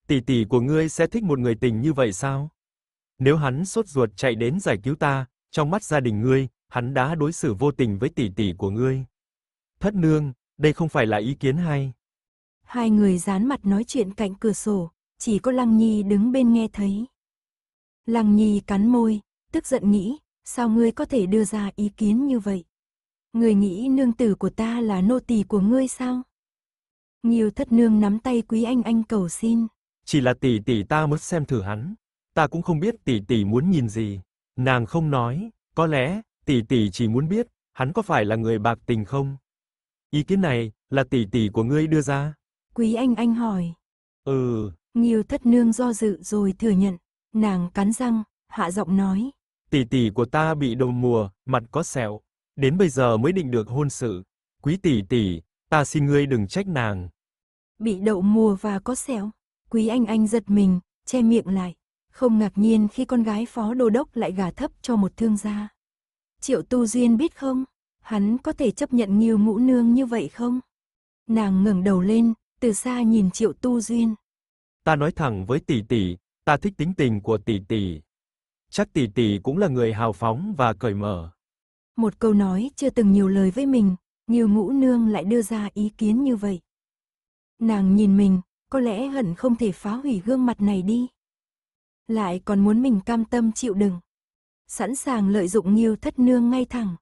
Tỷ tỷ của ngươi sẽ thích một người tình như vậy sao? Nếu hắn sốt ruột chạy đến giải cứu ta, trong mắt gia đình ngươi, hắn đã đối xử vô tình với tỷ tỷ của ngươi. Thất nương, đây không phải là ý kiến hay. Hai người dán mặt nói chuyện cạnh cửa sổ, chỉ có Lăng Nhi đứng bên nghe thấy. Lăng Nhi cắn môi, tức giận nghĩ, sao ngươi có thể đưa ra ý kiến như vậy? Ngươi nghĩ nương tử của ta là nô tỳ của ngươi sao? Nhiều thất nương nắm tay quý anh anh cầu xin. Chỉ là tỷ tỷ ta mới xem thử hắn. Ta cũng không biết tỷ tỷ muốn nhìn gì. Nàng không nói, có lẽ, tỷ tỷ chỉ muốn biết, hắn có phải là người bạc tình không? Ý kiến này, là tỷ tỷ của ngươi đưa ra. Quý anh anh hỏi. Ừ. Nhiều thất nương do dự rồi thừa nhận. Nàng cắn răng, hạ giọng nói. Tỷ tỷ của ta bị đầu mùa, mặt có sẹo, đến bây giờ mới định được hôn sự. Quý tỷ tỷ, ta xin ngươi đừng trách nàng. Bị đậu mùa và có sẹo, quý anh anh giật mình, che miệng lại. Không ngạc nhiên khi con gái phó đô đốc lại gà thấp cho một thương gia. Triệu Tu Duyên biết không, hắn có thể chấp nhận nhiều ngũ nương như vậy không? Nàng ngẩng đầu lên, từ xa nhìn Triệu Tu Duyên. Ta nói thẳng với tỷ tỷ, ta thích tính tình của tỷ tỷ. Chắc tỷ tỷ cũng là người hào phóng và cởi mở. Một câu nói chưa từng nhiều lời với mình, nhiều ngũ nương lại đưa ra ý kiến như vậy. Nàng nhìn mình, có lẽ hận không thể phá hủy gương mặt này đi. Lại còn muốn mình cam tâm chịu đựng. Sẵn sàng lợi dụng Nghiêu thất nương ngay thẳng.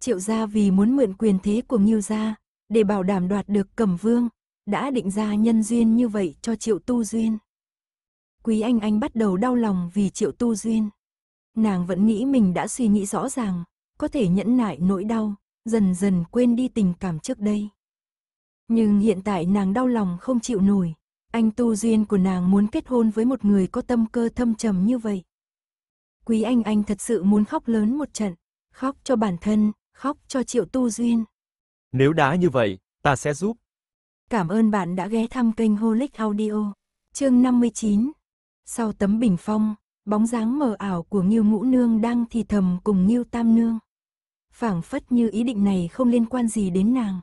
Triệu gia vì muốn mượn quyền thế của Nghiêu gia, để bảo đảm đoạt được Cẩm Vương, đã định ra nhân duyên như vậy cho Triệu Tu Duyên. Quý Anh Anh bắt đầu đau lòng vì Triệu Tu Duyên. Nàng vẫn nghĩ mình đã suy nghĩ rõ ràng, có thể nhẫn nại nỗi đau, dần dần quên đi tình cảm trước đây. Nhưng hiện tại nàng đau lòng không chịu nổi, anh Tu Duyên của nàng muốn kết hôn với một người có tâm cơ thâm trầm như vậy. Quý Anh Anh thật sự muốn khóc lớn một trận, khóc cho bản thân, khóc cho Triệu Tu Duyên. Nếu đã như vậy, ta sẽ giúp. Cảm ơn bạn đã ghé thăm kênh Holic Audio. Chương 59 sau tấm bình phong, bóng dáng mờ ảo của nghiêu Ngũ Nương đang thì thầm cùng nghiêu Tam Nương. phảng phất như ý định này không liên quan gì đến nàng.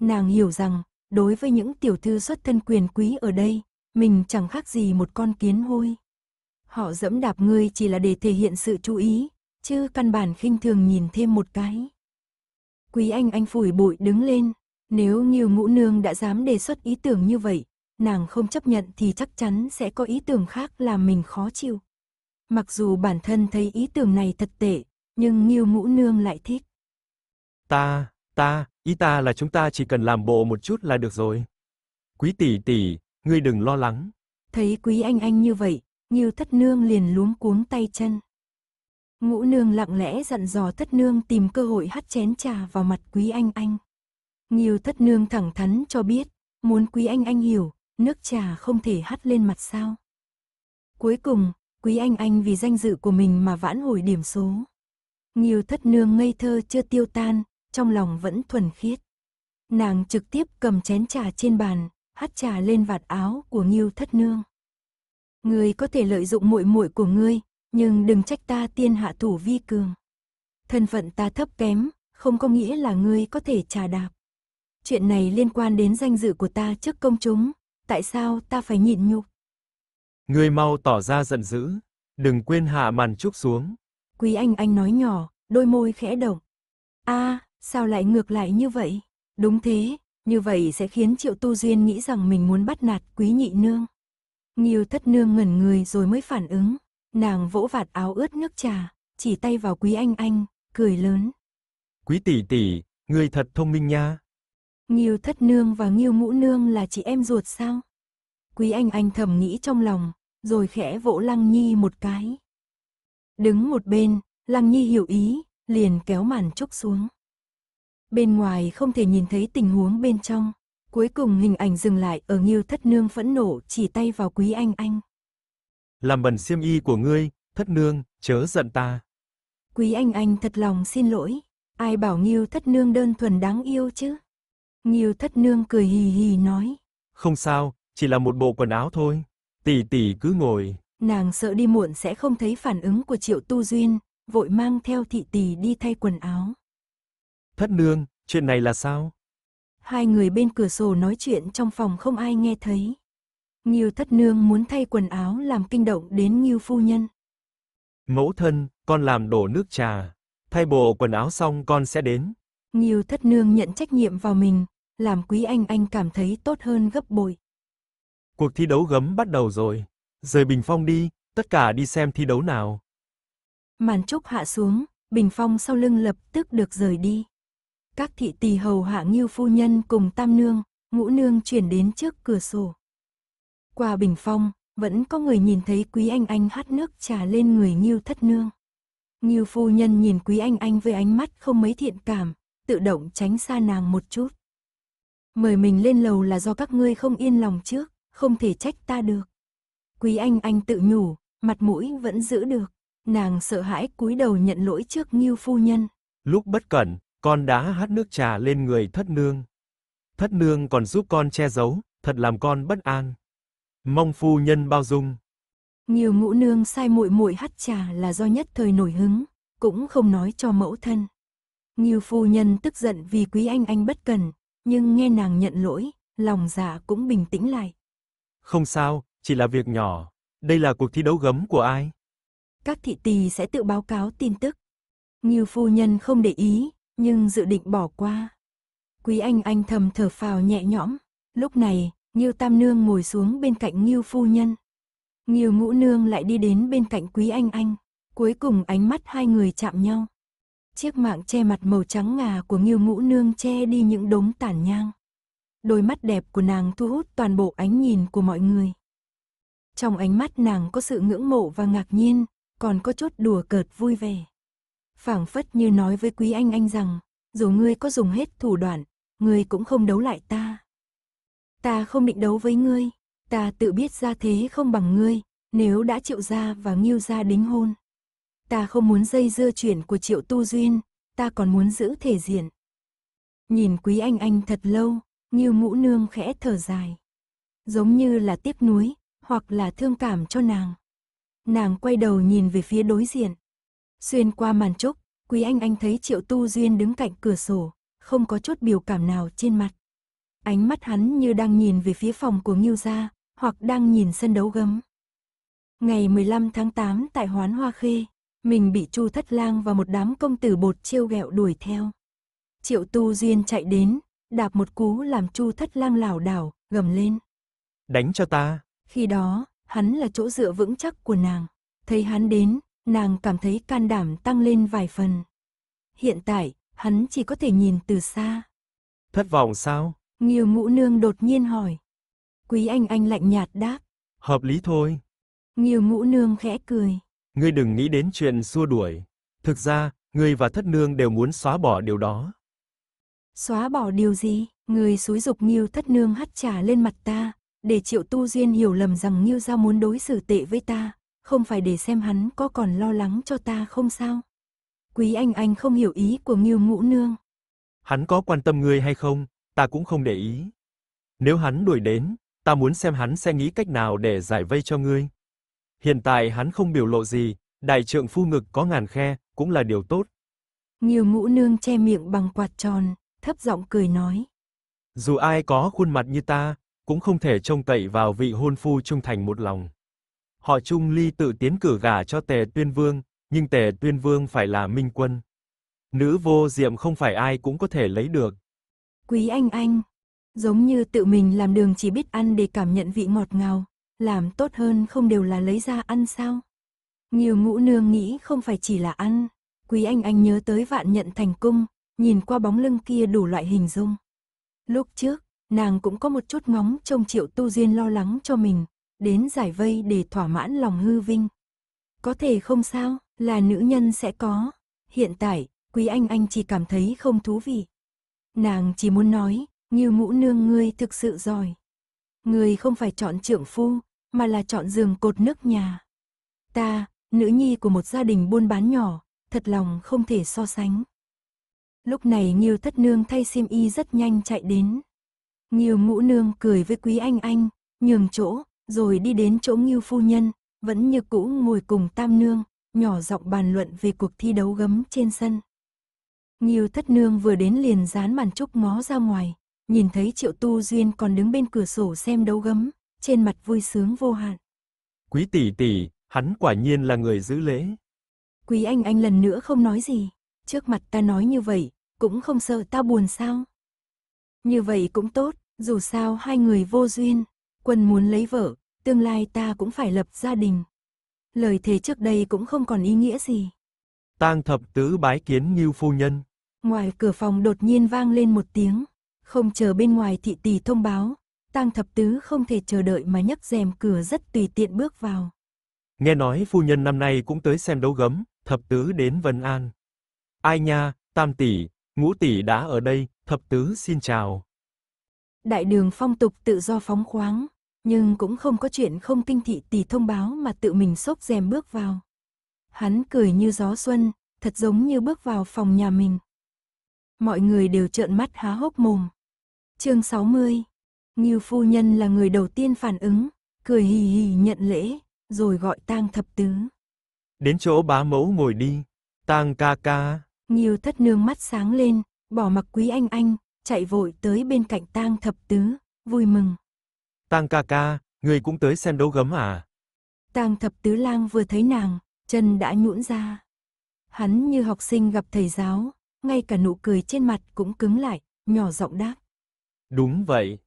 Nàng hiểu rằng, đối với những tiểu thư xuất thân quyền quý ở đây, mình chẳng khác gì một con kiến hôi. Họ dẫm đạp ngươi chỉ là để thể hiện sự chú ý, chứ căn bản khinh thường nhìn thêm một cái. Quý anh anh phủi bụi đứng lên, nếu nghiêu ngũ nương đã dám đề xuất ý tưởng như vậy, nàng không chấp nhận thì chắc chắn sẽ có ý tưởng khác làm mình khó chịu. Mặc dù bản thân thấy ý tưởng này thật tệ, nhưng Nghiêu mũ Nương lại thích. Ta, ta, ý ta là chúng ta chỉ cần làm bộ một chút là được rồi. Quý tỷ tỷ, ngươi đừng lo lắng. Thấy quý anh anh như vậy, Nghiêu Thất Nương liền luống cuống tay chân. Ngũ Nương lặng lẽ dặn dò Thất Nương tìm cơ hội hắt chén trà vào mặt quý anh anh. Nghiêu Thất Nương thẳng thắn cho biết, muốn quý anh anh hiểu, nước trà không thể hắt lên mặt sao. Cuối cùng, Quý Anh Anh vì danh dự của mình mà vãn hồi điểm số. Nhiều thất nương ngây thơ chưa tiêu tan, trong lòng vẫn thuần khiết. Nàng trực tiếp cầm chén trà trên bàn, hắt trà lên vạt áo của nhiêu Thất Nương. người có thể lợi dụng muội muội của ngươi, nhưng đừng trách ta tiên hạ thủ vi cường. Thân phận ta thấp kém, không có nghĩa là ngươi có thể trà đạp. Chuyện này liên quan đến danh dự của ta trước công chúng, tại sao ta phải nhịn nhục? Ngươi mau tỏ ra giận dữ, đừng quên hạ màn trúc xuống. Quý anh anh nói nhỏ, đôi môi khẽ động. a sao lại ngược lại như vậy? Đúng thế, như vậy sẽ khiến Triệu Tu Duyên nghĩ rằng mình muốn bắt nạt quý nhị nương. Nghiêu thất nương ngẩn người rồi mới phản ứng. Nàng vỗ vạt áo ướt nước trà, chỉ tay vào quý anh anh, cười lớn. Quý tỷ tỷ, người thật thông minh nha. Nghiêu thất nương và nghiêu Mũ nương là chị em ruột sao? Quý anh anh thầm nghĩ trong lòng, rồi khẽ vỗ Lăng Nhi một cái. Đứng một bên, Lăng Nhi hiểu ý, liền kéo màn trúc xuống. Bên ngoài không thể nhìn thấy tình huống bên trong, cuối cùng hình ảnh dừng lại ở Nghiêu Thất Nương phẫn nộ chỉ tay vào Quý Anh Anh. Làm bẩn xiêm y của ngươi, Thất Nương, chớ giận ta. Quý Anh Anh thật lòng xin lỗi, ai bảo Nghiêu Thất Nương đơn thuần đáng yêu chứ? Nghiêu thất nương cười hì hì nói. Không sao, chỉ là một bộ quần áo thôi. Tỷ tỷ cứ ngồi. Nàng sợ đi muộn sẽ không thấy phản ứng của triệu tu duyên, vội mang theo thị tỷ đi thay quần áo. Thất nương, chuyện này là sao? Hai người bên cửa sổ nói chuyện trong phòng không ai nghe thấy. Nghiêu thất nương muốn thay quần áo làm kinh động đến Nghiêu phu nhân. Mẫu thân, con làm đổ nước trà. Thay bộ quần áo xong con sẽ đến. Nghiêu thất nương nhận trách nhiệm vào mình, làm Quý Anh Anh cảm thấy tốt hơn gấp bội. Cuộc thi đấu gấm bắt đầu rồi, rời Bình Phong đi, tất cả đi xem thi đấu nào. Màn trúc hạ xuống, Bình Phong sau lưng lập tức được rời đi. Các thị tỳ hầu hạ Ngưu phu nhân cùng Tam nương, Ngũ nương chuyển đến trước cửa sổ. Qua Bình Phong, vẫn có người nhìn thấy Quý Anh Anh hát nước trà lên người Ngưu thất nương. Ngưu phu nhân nhìn Quý Anh Anh với ánh mắt không mấy thiện cảm, tự động tránh xa nàng một chút. Mời mình lên lầu là do các ngươi không yên lòng trước, không thể trách ta được. Quý anh anh tự nhủ, mặt mũi vẫn giữ được. Nàng sợ hãi cúi đầu nhận lỗi trước Ngưu phu nhân. Lúc bất cẩn, con đã hát nước trà lên người thất nương. Thất nương còn giúp con che giấu, thật làm con bất an. Mong phu nhân bao dung. Nhiều ngũ nương sai muội muội hắt trà là do nhất thời nổi hứng, cũng không nói cho mẫu thân. Nhiều phu nhân tức giận vì quý anh anh bất cẩn nhưng nghe nàng nhận lỗi, lòng dạ cũng bình tĩnh lại. Không sao, chỉ là việc nhỏ, đây là cuộc thi đấu gấm của ai? Các thị tỳ sẽ tự báo cáo tin tức. Như phu nhân không để ý, nhưng dự định bỏ qua. Quý anh anh thầm thở phào nhẹ nhõm, lúc này, Nghiêu Tam Nương ngồi xuống bên cạnh Nghiêu phu nhân. Nghiêu Ngũ Nương lại đi đến bên cạnh Quý anh anh, cuối cùng ánh mắt hai người chạm nhau. Chiếc mạng che mặt màu trắng ngà của Nghiêu Ngũ Nương che đi những đống tàn nhang. Đôi mắt đẹp của nàng thu hút toàn bộ ánh nhìn của mọi người. Trong ánh mắt nàng có sự ngưỡng mộ và ngạc nhiên, còn có chút đùa cợt vui vẻ. phảng phất như nói với quý anh anh rằng, dù ngươi có dùng hết thủ đoạn, ngươi cũng không đấu lại ta. Ta không định đấu với ngươi, ta tự biết ra thế không bằng ngươi, nếu đã chịu ra và nghiêu ra đính hôn. Ta không muốn dây dưa chuyển của triệu tu duyên, ta còn muốn giữ thể diện. Nhìn quý anh anh thật lâu, như mũ nương khẽ thở dài. Giống như là tiếc nuối, hoặc là thương cảm cho nàng. Nàng quay đầu nhìn về phía đối diện. Xuyên qua màn trúc, quý anh anh thấy triệu tu duyên đứng cạnh cửa sổ, không có chút biểu cảm nào trên mặt. Ánh mắt hắn như đang nhìn về phía phòng của Ngưu Gia, hoặc đang nhìn sân đấu gấm. Ngày 15 tháng 8 tại Hoán Hoa Khê, mình bị Chu Thất Lang và một đám công tử bột trêu ghẹo đuổi theo. Triệu Tu Duyên chạy đến, đạp một cú làm Chu Thất Lang lảo đảo, gầm lên. Đánh cho ta. Khi đó, hắn là chỗ dựa vững chắc của nàng. Thấy hắn đến, nàng cảm thấy can đảm tăng lên vài phần. Hiện tại, hắn chỉ có thể nhìn từ xa. Thất vọng sao? Nghiêu ngũ nương đột nhiên hỏi. Quý anh anh lạnh nhạt đáp. Hợp lý thôi. Nghiêu ngũ nương khẽ cười ngươi đừng nghĩ đến chuyện xua đuổi. Thực ra, ngươi và thất nương đều muốn xóa bỏ điều đó. Xóa bỏ điều gì? Ngươi xúi dục Nghiêu thất nương hắt trả lên mặt ta, để Triệu Tu Duyên hiểu lầm rằng Nghiêu Giao muốn đối xử tệ với ta, không phải để xem hắn có còn lo lắng cho ta không sao. Quý anh anh không hiểu ý của Nghiêu ngũ nương. Hắn có quan tâm ngươi hay không, ta cũng không để ý. Nếu hắn đuổi đến, ta muốn xem hắn sẽ nghĩ cách nào để giải vây cho ngươi, Hiện tại hắn không biểu lộ gì, đại trượng phu ngực có ngàn khe, cũng là điều tốt. Nhiều mũ nương che miệng bằng quạt tròn, thấp giọng cười nói. Dù ai có khuôn mặt như ta, cũng không thể trông cậy vào vị hôn phu trung thành một lòng. Họ Chung Ly tự tiến cử gả cho Tề Tuyên Vương, nhưng Tề Tuyên Vương phải là minh quân. Nữ vô diệm không phải ai cũng có thể lấy được. Quý anh anh, giống như tự mình làm đường chỉ biết ăn để cảm nhận vị ngọt ngào làm tốt hơn không đều là lấy ra ăn sao. Nhiều ngũ nương nghĩ không phải chỉ là ăn, quý anh anh nhớ tới vạn nhận thành cung, nhìn qua bóng lưng kia đủ loại hình dung. Lúc trước, nàng cũng có một chút ngóng trông triệu tu duyên lo lắng cho mình, đến giải vây để thỏa mãn lòng hư vinh. Có thể không sao, là nữ nhân sẽ có. Hiện tại, quý anh anh chỉ cảm thấy không thú vị. Nàng chỉ muốn nói, như ngũ nương ngươi thực sự giỏi. Ngươi không phải chọn trưởng phu, mà là chọn giường cột nước nhà. Ta, nữ nhi của một gia đình buôn bán nhỏ, thật lòng không thể so sánh. Lúc này Nghiêu thất nương thay xiêm y rất nhanh chạy đến. Nghiêu ngũ nương cười với quý anh anh, nhường chỗ, rồi đi đến chỗ Nghiêu phu nhân, vẫn như cũ ngồi cùng tam nương, nhỏ giọng bàn luận về cuộc thi đấu gấm trên sân. Nghiêu thất nương vừa đến liền dán màn trúc ngó ra ngoài, nhìn thấy triệu tu duyên còn đứng bên cửa sổ xem đấu gấm, trên mặt vui sướng vô hạn. Quý tỷ tỷ, hắn quả nhiên là người giữ lễ. Quý anh anh lần nữa không nói gì, trước mặt ta nói như vậy, cũng không sợ ta buồn sao. Như vậy cũng tốt, dù sao hai người vô duyên, quân muốn lấy vợ, tương lai ta cũng phải lập gia đình. Lời thề trước đây cũng không còn ý nghĩa gì. Tang thập tứ bái kiến Ngưu phu nhân. Ngoài cửa phòng đột nhiên vang lên một tiếng, không chờ bên ngoài thị tỷ thông báo, Tang thập tứ không thể chờ đợi mà nhấc rèm cửa rất tùy tiện bước vào. Nghe nói phu nhân năm nay cũng tới xem đấu gấm, thập tứ đến Vân An. Ai nha, tam tỷ, ngũ tỷ đã ở đây, thập tứ xin chào. Đại đường phong tục tự do phóng khoáng, nhưng cũng không có chuyện không kinh thị tỷ thông báo mà tự mình xốc rèm bước vào. Hắn cười như gió xuân, thật giống như bước vào phòng nhà mình. Mọi người đều trợn mắt há hốc mồm. Chương 60 Ngưu phu nhân là người đầu tiên phản ứng, cười hì hì nhận lễ, rồi gọi tang thập tứ. Đến chỗ bá mẫu ngồi đi, tang ca ca. Ngưu thất nương mắt sáng lên, bỏ mặc quý anh anh, chạy vội tới bên cạnh tang thập tứ, vui mừng. Tang ca ca, người cũng tới xem đấu gấm à? Tang thập tứ lang vừa thấy nàng, chân đã nhũn ra. Hắn như học sinh gặp thầy giáo, ngay cả nụ cười trên mặt cũng cứng lại, nhỏ giọng đáp. Đúng vậy,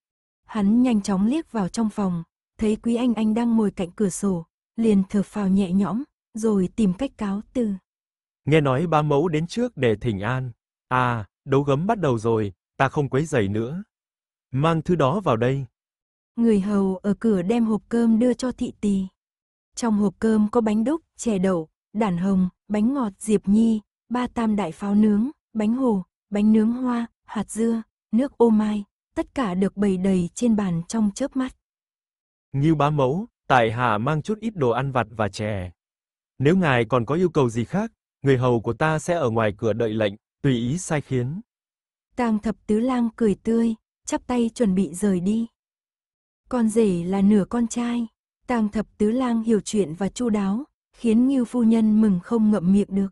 Hắn nhanh chóng liếc vào trong phòng, thấy Quý Anh Anh đang ngồi cạnh cửa sổ, liền thở phào nhẹ nhõm, rồi tìm cách cáo từ. Nghe nói ba mẫu đến trước để thỉnh an. À, đấu gấm bắt đầu rồi, ta không quấy giày nữa. Mang thứ đó vào đây. Người hầu ở cửa đem hộp cơm đưa cho thị tỳ. Trong hộp cơm có bánh đúc, chè đậu, đản hồng, bánh ngọt diệp nhi, ba tam đại pháo nướng, bánh hồ, bánh nướng hoa, hạt dưa, nước ô mai, tất cả được bày đầy trên bàn trong chớp mắt. Như bá mẫu, tại hạ mang chút ít đồ ăn vặt và chè. Nếu ngài còn có yêu cầu gì khác, người hầu của ta sẽ ở ngoài cửa đợi lệnh, tùy ý sai khiến. Tang thập tứ lang cười tươi, chắp tay chuẩn bị rời đi. Con rể là nửa con trai, Tang thập tứ lang hiểu chuyện và chu đáo, khiến Ngưu phu nhân mừng không ngậm miệng được.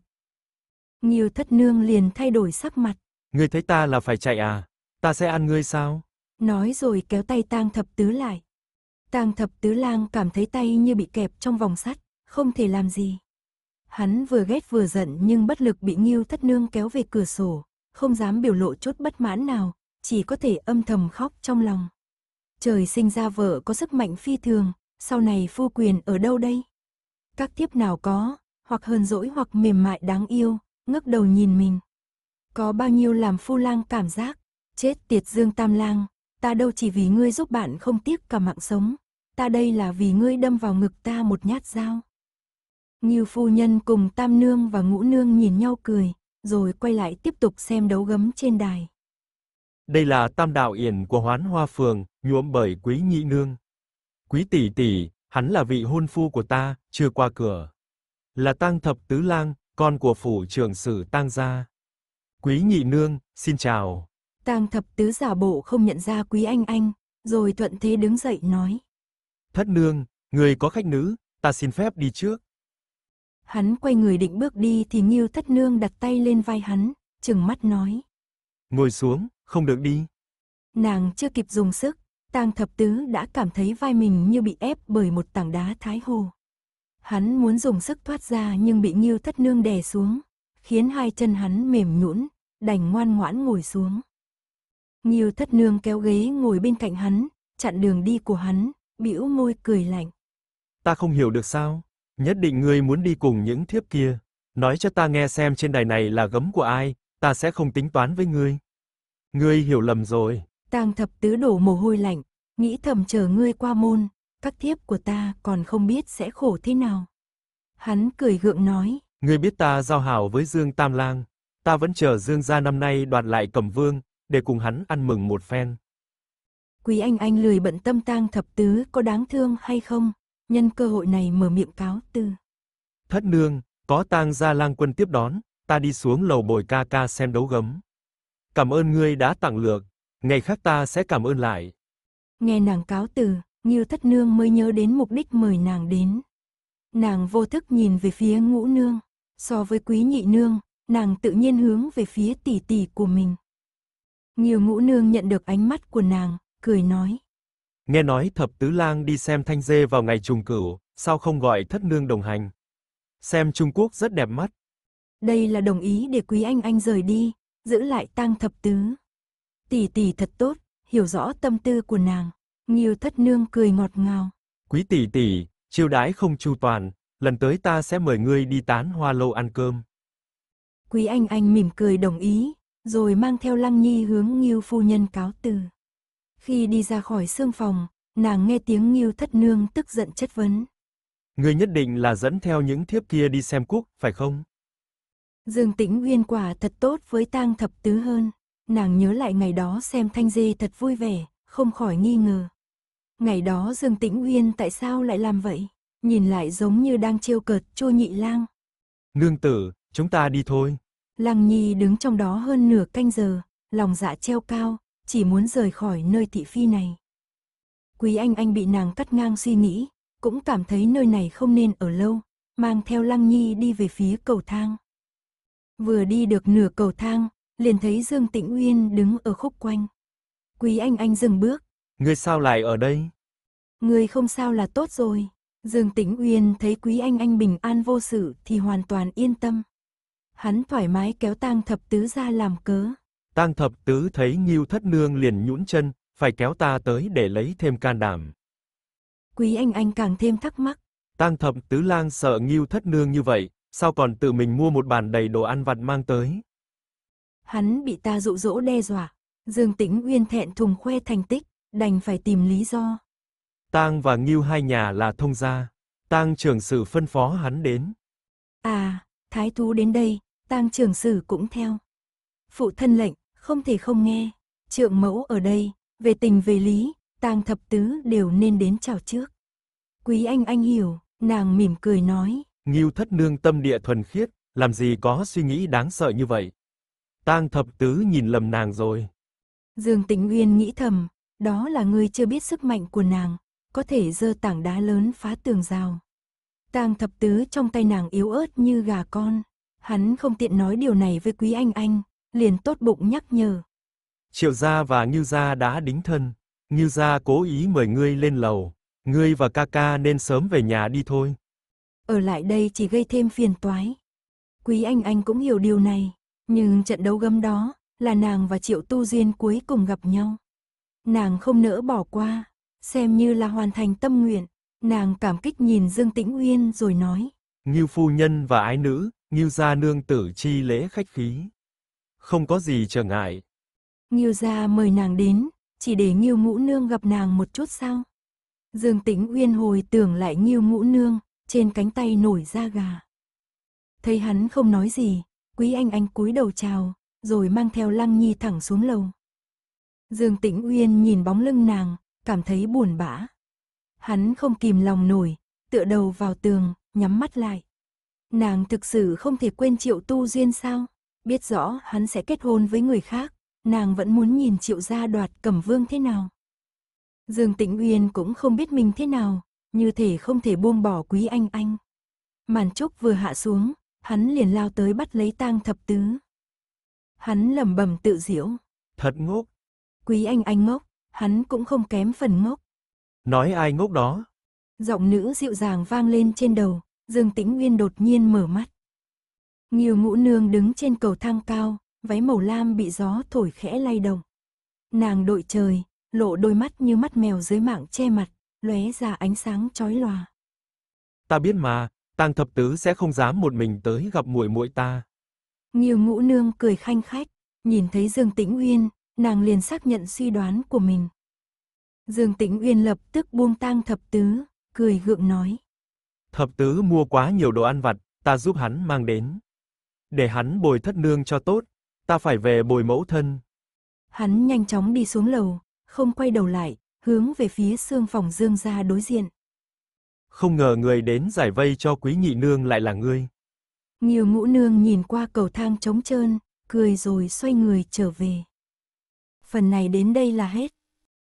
Ngưu thất nương liền thay đổi sắc mặt. người thấy ta là phải chạy à? Ta sẽ ăn ngươi sao? Nói rồi kéo tay tang thập tứ lại. Tang thập tứ lang cảm thấy tay như bị kẹp trong vòng sắt, không thể làm gì. Hắn vừa ghét vừa giận nhưng bất lực bị Nghiêu Thất Nương kéo về cửa sổ, không dám biểu lộ chút bất mãn nào, chỉ có thể âm thầm khóc trong lòng. Trời sinh ra vợ có sức mạnh phi thường, sau này phu quyền ở đâu đây? Các thiếp nào có, hoặc hơn dỗi hoặc mềm mại đáng yêu, ngước đầu nhìn mình. Có bao nhiêu làm phu lang cảm giác, Chết tiệt Dương Tam Lang, ta đâu chỉ vì ngươi giúp bạn không tiếc cả mạng sống, ta đây là vì ngươi đâm vào ngực ta một nhát dao. Nghiêu phu nhân cùng Tam Nương và Ngũ Nương nhìn nhau cười, rồi quay lại tiếp tục xem đấu gấm trên đài. Đây là tam đạo yển của hoán hoa phường, nhuộm bởi quý nhị nương. Quý tỷ tỷ, hắn là vị hôn phu của ta, chưa qua cửa. Là tang thập tứ lang, con của phủ trưởng sử tang gia. Quý nhị nương, xin chào. Tang thập tứ giả bộ không nhận ra quý anh anh, rồi thuận thế đứng dậy nói. Thất nương, người có khách nữ, ta xin phép đi trước. Hắn quay người định bước đi thì Nghiêu thất nương đặt tay lên vai hắn, chừng mắt nói. Ngồi xuống, không được đi. Nàng chưa kịp dùng sức, Tang thập tứ đã cảm thấy vai mình như bị ép bởi một tảng đá thái hồ. Hắn muốn dùng sức thoát ra nhưng bị Nghiêu thất nương đè xuống, khiến hai chân hắn mềm nhũn, đành ngoan ngoãn ngồi xuống. Nhiêu thất nương kéo ghế ngồi bên cạnh hắn, chặn đường đi của hắn, bĩu môi cười lạnh. Ta không hiểu được sao, nhất định ngươi muốn đi cùng những thiếp kia, nói cho ta nghe xem trên đài này là gấm của ai, ta sẽ không tính toán với ngươi. Ngươi hiểu lầm rồi. Tang thập tứ đổ mồ hôi lạnh, nghĩ thầm chờ ngươi qua môn, các thiếp của ta còn không biết sẽ khổ thế nào. Hắn cười gượng nói. Ngươi biết ta giao hảo với Dương Tam Lang, ta vẫn chờ Dương gia năm nay đoạt lại Cẩm Vương, để cùng hắn ăn mừng một phen. Quý anh anh lười bận tâm tang thập tứ có đáng thương hay không, nhân cơ hội này mở miệng cáo từ. Thất nương, có tang gia lang quân tiếp đón, ta đi xuống lầu bồi ca ca xem đấu gấm. Cảm ơn ngươi đã tặng lược, ngày khác ta sẽ cảm ơn lại. Nghe nàng cáo từ, như Thất Nương mới nhớ đến mục đích mời nàng đến. Nàng vô thức nhìn về phía ngũ nương, so với quý nhị nương, nàng tự nhiên hướng về phía tỷ tỷ của mình. Nhiều ngũ nương nhận được ánh mắt của nàng, cười nói. Nghe nói thập tứ lang đi xem thanh dê vào ngày trùng cửu, sao không gọi thất nương đồng hành? Xem Trung Quốc rất đẹp mắt. Đây là đồng ý để quý anh anh rời đi, giữ lại tang thập tứ. Tỷ tỷ thật tốt, hiểu rõ tâm tư của nàng. Nhiều thất nương cười ngọt ngào. Quý tỷ tỷ, chiêu đái không chu toàn, lần tới ta sẽ mời ngươi đi tán hoa lâu ăn cơm. Quý anh anh mỉm cười đồng ý, rồi mang theo Lăng Nhi hướng Nghiêu phu nhân cáo từ. Khi đi ra khỏi xương phòng, nàng nghe tiếng Nghiêu thất nương tức giận chất vấn. người nhất định là dẫn theo những thiếp kia đi xem cúc, phải không? Dương Tĩnh Uyên quả thật tốt với tang thập tứ hơn. Nàng nhớ lại ngày đó xem Thanh Dê thật vui vẻ, không khỏi nghi ngờ. Ngày đó Dương Tĩnh Uyên tại sao lại làm vậy? Nhìn lại giống như đang trêu cợt Chu Nhị Lang. Nương tử, chúng ta đi thôi. Lăng Nhi đứng trong đó hơn nửa canh giờ, lòng dạ treo cao, chỉ muốn rời khỏi nơi thị phi này. Quý Anh Anh bị nàng cắt ngang suy nghĩ, cũng cảm thấy nơi này không nên ở lâu, mang theo Lăng Nhi đi về phía cầu thang. Vừa đi được nửa cầu thang, liền thấy Dương Tĩnh Uyên đứng ở khúc quanh. Quý Anh Anh dừng bước. Ngươi sao lại ở đây? Ngươi không sao là tốt rồi. Dương Tĩnh Uyên thấy Quý Anh Anh bình an vô sự thì hoàn toàn yên tâm hắn thoải mái kéo tang thập tứ ra làm cớ. Tang thập tứ thấy Ngưu Thất Nương liền nhũn chân, phải kéo ta tới để lấy thêm can đảm. Quý anh anh càng thêm thắc mắc. Tang thập tứ lang sợ Ngưu Thất Nương như vậy, sao còn tự mình mua một bàn đầy đồ ăn vặt mang tới. Hắn bị ta dụ dỗ đe dọa, Dương Tĩnh Uyên thẹn thùng khoe thành tích, đành phải tìm lý do. Tang và Ngưu hai nhà là thông gia, Tang trưởng sự phân phó hắn đến. À, thái thú đến đây, tang trưởng sử cũng theo. Phụ thân lệnh, không thể không nghe, trượng mẫu ở đây, về tình về lý, tang thập tứ đều nên đến chào trước. Quý anh anh hiểu, nàng mỉm cười nói. Nghiêu thất nương tâm địa thuần khiết, làm gì có suy nghĩ đáng sợ như vậy. Tang thập tứ nhìn lầm nàng rồi. Dương Tĩnh Uyên nghĩ thầm, đó là người chưa biết sức mạnh của nàng, có thể dơ tảng đá lớn phá tường rào tàng thập tứ trong tay nàng yếu ớt như gà con. Hắn không tiện nói điều này với quý anh anh, liền tốt bụng nhắc nhở. Triệu gia và Như gia đã đính thân, Như gia cố ý mời ngươi lên lầu, ngươi và ca ca nên sớm về nhà đi thôi. Ở lại đây chỉ gây thêm phiền toái. Quý anh anh cũng hiểu điều này, nhưng trận đấu gấm đó là nàng và Triệu Tu Duyên cuối cùng gặp nhau. Nàng không nỡ bỏ qua, xem như là hoàn thành tâm nguyện. Nàng cảm kích nhìn Dương Tĩnh Uyên rồi nói. Ngưu phu nhân và ái nữ, Ngưu gia nương tử chi lễ khách khí. Không có gì trở ngại. Ngưu gia mời nàng đến, chỉ để Ngưu Ngũ nương gặp nàng một chút sao? Dương Tĩnh Uyên hồi tưởng lại Ngưu Ngũ nương, trên cánh tay nổi da gà. Thấy hắn không nói gì, Quý Anh Anh cúi đầu chào, rồi mang theo Lăng Nhi thẳng xuống lầu. Dương Tĩnh Uyên nhìn bóng lưng nàng, cảm thấy buồn bã. Hắn không kìm lòng nổi, tựa đầu vào tường, nhắm mắt lại. Nàng thực sự không thể quên Triệu Tu Duyên sao? Biết rõ hắn sẽ kết hôn với người khác, nàng vẫn muốn nhìn Triệu gia đoạt Cẩm Vương thế nào. Dương Tĩnh Uyên cũng không biết mình thế nào, như thể không thể buông bỏ Quý Anh Anh. Màn trúc vừa hạ xuống, hắn liền lao tới bắt lấy Tang Thập Tứ. Hắn lẩm bẩm tự diễu, thật ngốc. Quý Anh Anh ngốc, hắn cũng không kém phần ngốc. Nói ai ngốc đó? Giọng nữ dịu dàng vang lên trên đầu, Dương Tĩnh Nguyên đột nhiên mở mắt. Nghiêu ngũ nương đứng trên cầu thang cao, váy màu lam bị gió thổi khẽ lay động. Nàng đội trời, lộ đôi mắt như mắt mèo dưới mạng che mặt, lóe ra ánh sáng chói lòa. Ta biết mà, Tang thập tứ sẽ không dám một mình tới gặp muội muội ta. Nghiêu ngũ nương cười khanh khách, nhìn thấy Dương Tĩnh Uyên, nàng liền xác nhận suy đoán của mình. Dương Tĩnh Uyên lập tức buông tang thập tứ, cười gượng nói. Thập tứ mua quá nhiều đồ ăn vặt, ta giúp hắn mang đến. Để hắn bồi thất nương cho tốt, ta phải về bồi mẫu thân. Hắn nhanh chóng đi xuống lầu, không quay đầu lại, hướng về phía xương phòng Dương gia đối diện. Không ngờ người đến giải vây cho quý nhị nương lại là ngươi. Nhiều ngũ nương nhìn qua cầu thang trống trơn, cười rồi xoay người trở về. Phần này đến đây là hết.